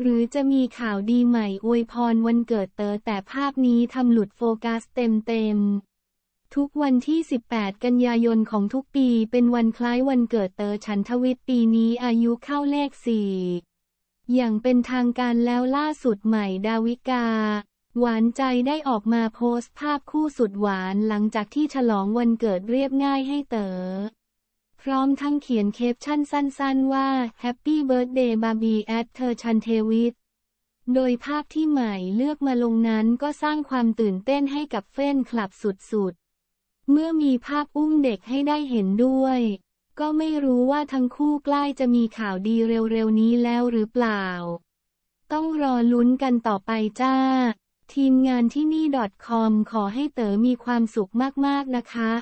หรือจะมีข่าวดีใหม่อวยพรวันเกิดเตอแต่ภาพนี้ทำหลุดโฟกัสเต็มๆทุกวันที่ 18 กันยายนของทุกปีเป็นวันคล้ายวันเกิดเตอฉันทวิทย์ปีนี้อายุเข้าเลขสี่อย่างเป็นทางการแล้วล่าสุดใหม่ดาวิกา หวานใจได้ออกมาโพสต์ภาพคู่สุดหวานหลังจากที่ฉลองวันเกิดเรียบง่ายให้เต๋อพร้อมทั้งเขียนเคปชั่นสั้นๆ ว่า Happy Birthday Barbie at h e c h a n t e w i t โดยภาพที่ใหม่เลือกมาลงนั้นก็สร้างความตื่นเต้นให้กับแฟนคลับสุด ๆ เมื่อมีภาพอุ้มเด็กให้ได้เห็นด้วย ก็ไม่รู้ว่าทั้งคู่ใกล้จะมีข่าวดีเร็ว ๆ นี้แล้วหรือเปล่า ต้องรอลุ้นกันต่อไปจ้าทีมงานที่นี่ .com ขอให้เต๋อมีความสุขมาก ๆนะคะ